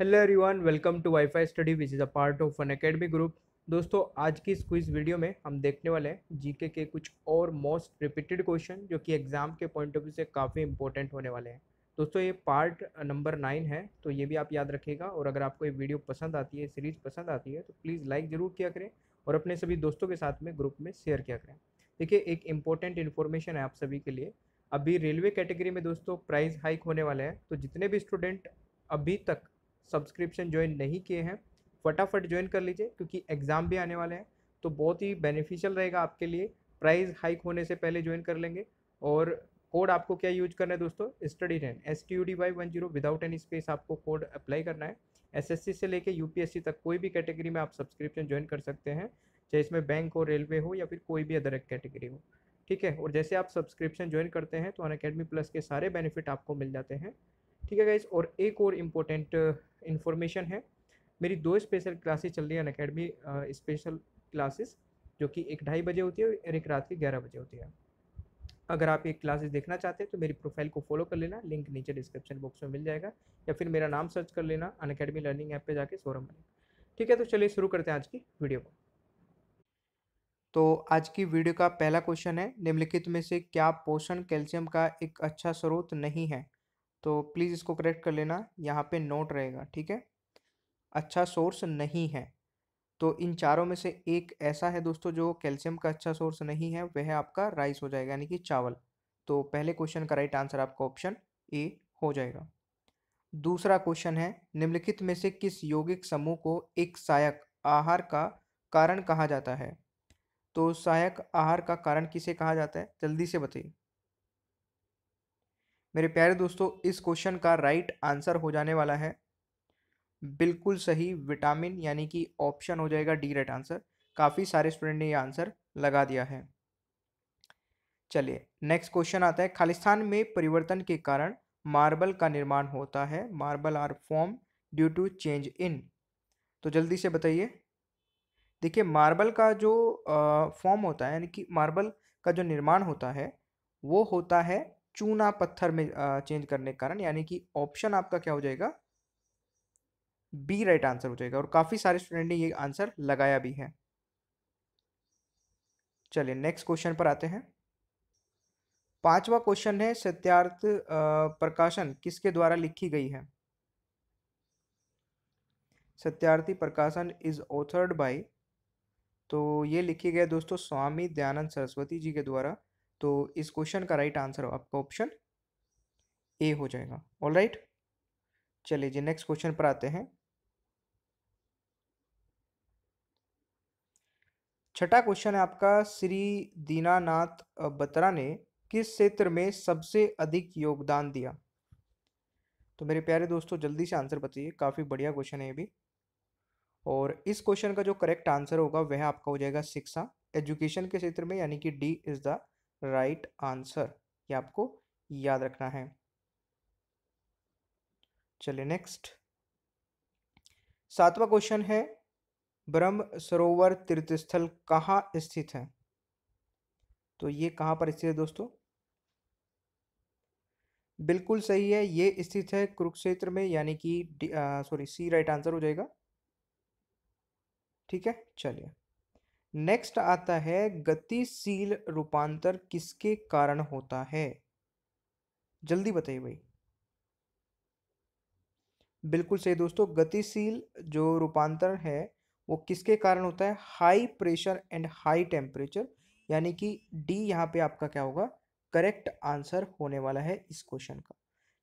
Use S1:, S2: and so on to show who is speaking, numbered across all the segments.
S1: hello everyone welcome to WiFi study which is a part of Unacademy group दोस्तों आज की इस quiz video में हम देखने वाले हैं जीके के कुछ और मोस्ट रिपीटेड क्वेश्चन जो कि एग्ज़ाम के पॉइंट ऑफ व्यू से काफ़ी इंपॉर्टेंट होने वाले हैं दोस्तों ये पार्ट नंबर नाइन है तो ये भी आप याद रखिएगा और अगर आपको ये वीडियो पसंद आती है सीरीज़ पसंद आती है तो प्लीज़ लाइक ज़रूर किया करें और अपने सभी दोस्तों के साथ में ग्रुप में शेयर किया करें देखिए एक इंपॉर्टेंट इन्फॉर्मेशन है आप सभी के लिए अभी रेलवे कैटेगरी में दोस्तों प्राइज़ हाइक होने वाला है तो जितने भी स्टूडेंट अभी तक सब्सक्रिप्शन ज्वाइन नहीं किए हैं फटाफट ज्वाइन कर लीजिए क्योंकि एग्ज़ाम भी आने वाले हैं तो बहुत ही बेनिफिशियल रहेगा आपके लिए प्राइस हाइक होने से पहले ज्वाइन कर लेंगे और कोड आपको क्या यूज करना है दोस्तों study ten S T U D Y one zero without any space आपको कोड अप्लाई करना है एसएससी से लेके यूपीएससी तक कोई भी कैटेगरी में आप सब्सक्रिप्शन ज्वाइन कर सकते हैं चाहे इसमें बैंक हो रेलवे हो या फिर कोई भी अदर कैटेगरी हो ठीक है और जैसे आप सब्सक्रिप्शन ज्वाइन करते हैं तो अन अकेडमी प्लस के सारे बेनिफिट आपको मिल जाते हैं ठीक है गाइज और एक और इम्पोर्टेंट इन्फॉर्मेशन uh, है मेरी दो स्पेशल क्लासेस चल रही है अनकेडमी स्पेशल क्लासेस जो कि एक ढाई बजे होती है और एक रात के ग्यारह बजे होती है अगर आप ये क्लासेस देखना चाहते हैं तो मेरी प्रोफाइल को फॉलो कर लेना लिंक नीचे डिस्क्रिप्शन बॉक्स में मिल जाएगा या फिर मेरा नाम सर्च कर लेना अन अकेडमी लर्निंग ऐप पे जाके सोरम बने ठीक है तो चलिए शुरू करते हैं आज की वीडियो को तो आज की वीडियो का पहला क्वेश्चन है निम्नलिखित में से क्या पोषण कैल्शियम का एक अच्छा स्रोत नहीं है तो प्लीज़ इसको करेक्ट कर लेना यहाँ पे नोट रहेगा ठीक है अच्छा सोर्स नहीं है तो इन चारों में से एक ऐसा है दोस्तों जो कैल्शियम का अच्छा सोर्स नहीं है वह आपका राइस हो जाएगा यानी कि चावल तो पहले क्वेश्चन का राइट आंसर आपका ऑप्शन ए हो जाएगा दूसरा क्वेश्चन है निम्नलिखित में से किस यौगिक समूह को एक सहायक आहार का कारण कहा जाता है तो सहायक आहार का कारण किसे कहा जाता है जल्दी से बताइए मेरे प्यारे दोस्तों इस क्वेश्चन का राइट आंसर हो जाने वाला है बिल्कुल सही विटामिन यानी कि ऑप्शन हो जाएगा डी राइट आंसर काफ़ी सारे स्टूडेंट ने यह आंसर लगा दिया है चलिए नेक्स्ट क्वेश्चन आता है खालिस्तान में परिवर्तन के कारण मार्बल का निर्माण होता है marble are form due to change in तो जल्दी से बताइए देखिए मार्बल का जो फॉर्म होता है यानी कि मार्बल का जो निर्माण होता है वो होता है चूना पत्थर में चेंज करने के कारण यानी कि ऑप्शन आपका क्या हो जाएगा बी राइट आंसर हो जाएगा और काफ़ी सारे स्टूडेंट ने ये आंसर लगाया भी है चलिए नेक्स्ट क्वेश्चन पर आते हैं पांचवा क्वेश्चन है सत्यार्थ प्रकाशन किसके द्वारा लिखी गई है सत्यार्थी प्रकाशन इज ऑथर्ड बाय तो ये लिखी गया दोस्तों स्वामी दयानंद सरस्वती जी के द्वारा तो इस क्वेश्चन का राइट आंसर आपका ऑप्शन ए हो जाएगा ऑल राइट चलिए जी नेक्स्ट क्वेश्चन पर आते हैं छठा क्वेश्चन है आपका श्री दीनानाथ बत्रा ने किस क्षेत्र में सबसे अधिक योगदान दिया तो मेरे प्यारे दोस्तों जल्दी से आंसर बताइए काफ़ी बढ़िया क्वेश्चन है ये भी और इस क्वेश्चन का जो करेक्ट आंसर होगा वह आपका हो जाएगा शिक्षा एजुकेशन के क्षेत्र में यानी कि D is the right answer ये आपको याद रखना है चलिए नेक्स्ट सातवां क्वेश्चन है ब्रह्म सरोवर तीर्थस्थल कहाँ स्थित है तो ये कहाँ पर स्थित है दोस्तों बिल्कुल सही है ये स्थित है कुरुक्षेत्र में यानी कि सॉरी सी राइट आंसर हो जाएगा ठीक है चलिए नेक्स्ट आता है गतिशील रूपांतर किसके कारण होता है जल्दी बताइए भाई बिल्कुल सही दोस्तों गतिशील जो रूपांतर है वो किसके कारण होता है high pressure and high temperature यानी कि डी यहाँ पे आपका क्या होगा करेक्ट आंसर होने वाला है इस क्वेश्चन का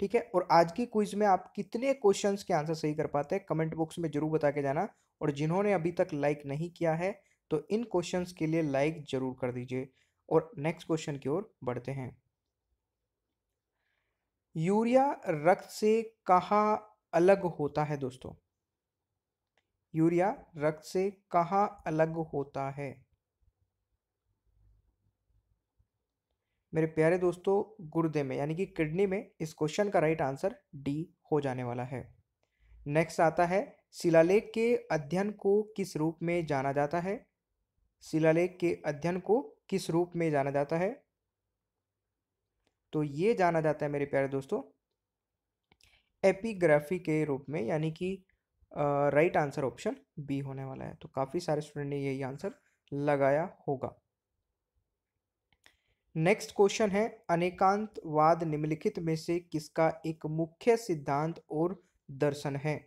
S1: ठीक है और आज की क्विज में आप कितने क्वेश्चंस के आंसर सही कर पाते हैं कमेंट बॉक्स में जरूर बता के जाना और जिन्होंने अभी तक लाइक नहीं किया है तो इन क्वेश्चंस के लिए लाइक ज़रूर कर दीजिए और नेक्स्ट क्वेश्चन की ओर बढ़ते हैं यूरिया रक्त से कहा अलग होता है दोस्तों यूरिया रक्त से कहा अलग होता है मेरे प्यारे दोस्तों गुर्दे में यानी कि किडनी में इस क्वेश्चन का राइट आंसर डी हो जाने वाला है नेक्स्ट आता है शिलालेख के अध्ययन को किस रूप में जाना जाता है शिलालेख के अध्ययन को किस रूप में जाना जाता है तो ये जाना जाता है मेरे प्यारे दोस्तों एपिग्राफी के रूप में यानी कि राइट आंसर ऑप्शन बी होने वाला है तो काफ़ी सारे स्टूडेंट ने यही आंसर लगाया होगा नेक्स्ट क्वेश्चन है अनेकांतवाद निम्नलिखित में से किसका एक मुख्य सिद्धांत और दर्शन है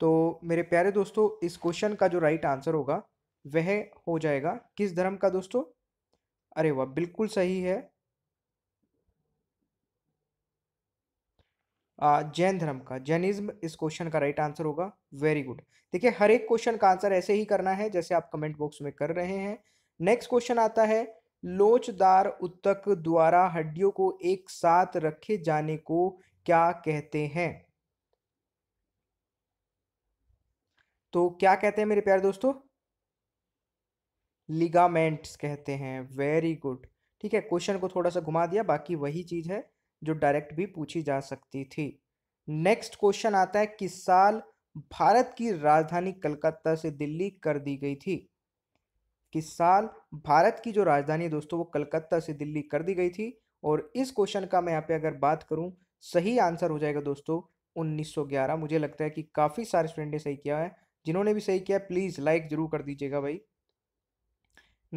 S1: तो मेरे प्यारे दोस्तों इस क्वेश्चन का जो राइट आंसर होगा वह हो जाएगा किस धर्म का दोस्तों अरे वाह बिल्कुल सही है जैन धर्म का जैनिज्म इस क्वेश्चन का राइट आंसर होगा वेरी गुड देखिए हर एक क्वेश्चन का आंसर ऐसे ही करना है जैसे आप कमेंट बॉक्स में कर रहे हैं नेक्स्ट क्वेश्चन आता है लोचदार उत्तक द्वारा हड्डियों को एक साथ रखे जाने को क्या कहते हैं तो क्या कहते हैं मेरे प्यारे दोस्तों लिगामेंट्स कहते हैं वेरी गुड ठीक है क्वेश्चन को थोड़ा सा घुमा दिया बाकी वही चीज़ है जो डायरेक्ट भी पूछी जा सकती थी नेक्स्ट क्वेश्चन आता है किस साल भारत की राजधानी कलकत्ता से दिल्ली कर दी गई थी किस साल भारत की जो राजधानी है दोस्तों वो कलकत्ता से दिल्ली कर दी गई थी और इस क्वेश्चन का मैं यहाँ पे अगर बात करूँ सही आंसर हो जाएगा दोस्तों 1911 मुझे लगता है कि काफ़ी सारे स्टूडेंट ने सही किया है जिन्होंने भी सही किया प्लीज़ लाइक ज़रूर कर दीजिएगा भाई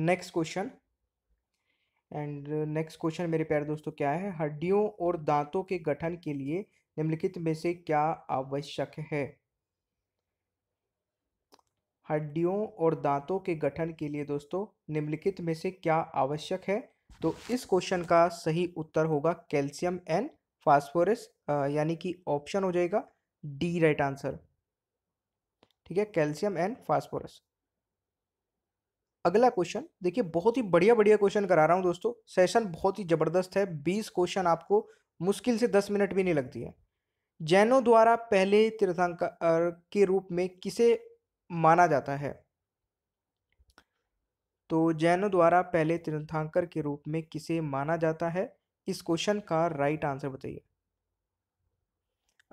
S1: next question and next question मेरे प्यारे दोस्तों क्या है हड्डियों और दांतों के गठन के लिए निम्नलिखित में से क्या आवश्यक है हड्डियों और दांतों के गठन के लिए दोस्तों निम्नलिखित में से क्या आवश्यक है तो इस क्वेश्चन का सही उत्तर होगा कैल्शियम एंड फास्फोरस यानी कि ऑप्शन हो जाएगा डी राइट आंसर ठीक है कैल्शियम एंड फास्फोरस अगला क्वेश्चन देखिए बहुत ही बढ़िया बढ़िया क्वेश्चन करा रहा हूँ दोस्तों सेशन बहुत ही ज़बरदस्त है बीस क्वेश्चन आपको मुश्किल से दस मिनट भी नहीं लगती है जैनों द्वारा पहले तीर्थंकर के रूप में किसे माना जाता है तो जैनों द्वारा पहले तीर्थंकर के रूप में किसे माना जाता है इस क्वेश्चन का राइट आंसर बताइए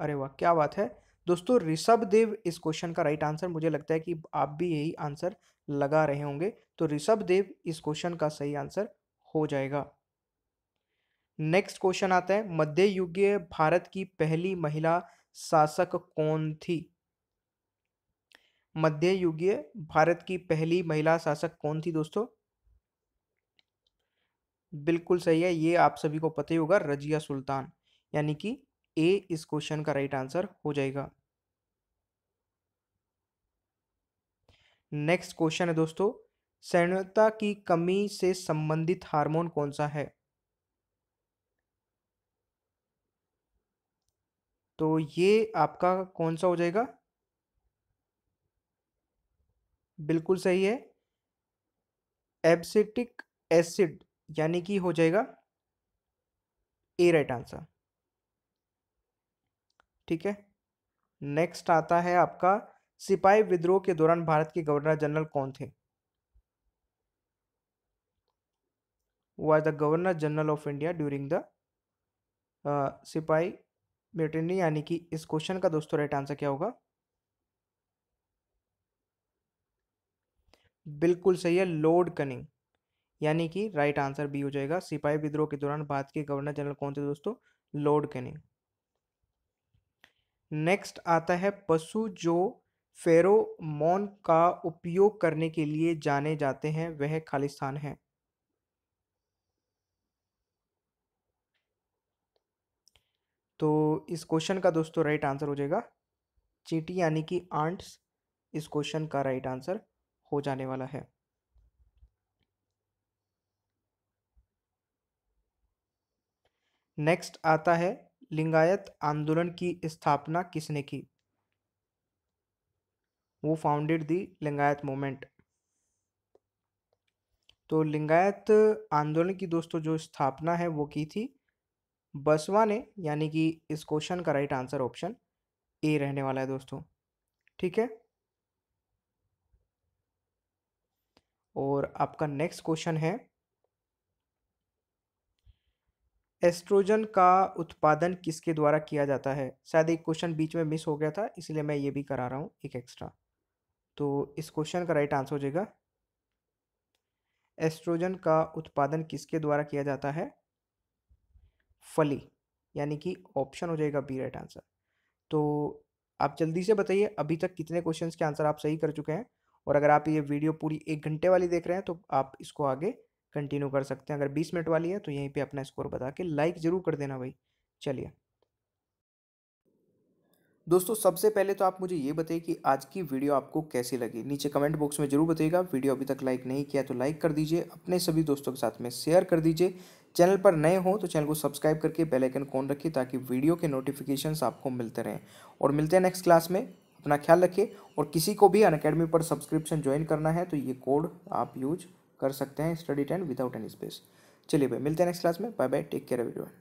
S1: अरे वाह क्या बात है दोस्तों ऋषभ देव इस क्वेश्चन का राइट आंसर मुझे लगता है कि आप भी यही आंसर लगा रहे होंगे तो ऋषभ देव इस क्वेश्चन का सही आंसर हो जाएगा नेक्स्ट क्वेश्चन आता है मध्य युग भारत की पहली महिला शासक कौन थी मध्य युग भारत की पहली महिला शासक कौन थी दोस्तों बिल्कुल सही है ये आप सभी को पता ही होगा रजिया सुल्तान यानी कि ए इस क्वेश्चन का राइट आंसर हो जाएगा नेक्स्ट क्वेश्चन है दोस्तों सैन्यता की कमी से संबंधित हार्मोन कौन सा है तो ये आपका कौन सा हो जाएगा बिल्कुल सही है एब्सिटिक एसिड यानी कि हो जाएगा ए राइट आंसर ठीक है नेक्स्ट आता है आपका सिपाही विद्रोह के दौरान भारत के गवर्नर जनरल कौन थे was the governor general of India during the sipahi military यानी कि इस क्वेश्चन का दोस्तों राइट आंसर क्या होगा बिल्कुल सही है लॉर्ड कनिंग यानी कि राइट आंसर बी हो जाएगा सिपाही विद्रोह के दौरान भारत के गवर्नर जनरल कौन थे दोस्तों लॉर्ड कनिंग नेक्स्ट आता है पशु जो फेरोमोन का उपयोग करने के लिए जाने जाते हैं वह खालिस्तान है तो इस क्वेश्चन का दोस्तों राइट आंसर हो जाएगा चीटी यानी कि आंट्स इस क्वेश्चन का राइट आंसर हो जाने वाला है नेक्स्ट आता है लिंगायत आंदोलन की स्थापना किसने की वो फाउंडेड दी लिंगायत मूवमेंट तो लिंगायत आंदोलन की दोस्तों जो स्थापना है वो की थी बसवा ने यानी कि इस क्वेश्चन का राइट आंसर ऑप्शन ए रहने वाला है दोस्तों ठीक है और आपका नेक्स्ट क्वेश्चन है एस्ट्रोजन का उत्पादन किसके द्वारा किया जाता है शायद एक क्वेश्चन बीच में मिस हो गया था इसलिए मैं ये भी करा रहा हूँ एक एक्स्ट्रा तो इस क्वेश्चन का राइट आंसर हो जाएगा एस्ट्रोजन का उत्पादन किसके द्वारा किया जाता है फली यानी कि ऑप्शन हो जाएगा बी राइट आंसर तो आप जल्दी से बताइए अभी तक कितने क्वेश्चंस के आंसर आप सही कर चुके हैं और अगर आप ये वीडियो पूरी एक घंटे वाली देख रहे हैं तो आप इसको आगे कंटिन्यू कर सकते हैं अगर बीस मिनट वाली है तो यहीं पे अपना स्कोर बता के लाइक ज़रूर कर देना भाई चलिए दोस्तों सबसे पहले तो आप मुझे ये बताइए कि आज की वीडियो आपको कैसी लगी नीचे कमेंट बॉक्स में जरूर बताइएगा वीडियो अभी तक लाइक नहीं किया तो लाइक कर दीजिए अपने सभी दोस्तों के साथ में शेयर कर दीजिए चैनल पर नए हो तो चैनल को सब्सक्राइब करके बेल आइकन कौन रखिए ताकि वीडियो के नोटिफिकेशन आपको मिलते रहें और मिलते हैं नेक्स्ट क्लास में अपना ख्याल रखिए और किसी को भी अन पर सब्सक्रिप्शन ज्वाइन करना है तो ये कोड आप यूज कर सकते हैं study time without any space चलिए भाई मिलते हैं नेक्स्ट क्लास में bye bye take care everyone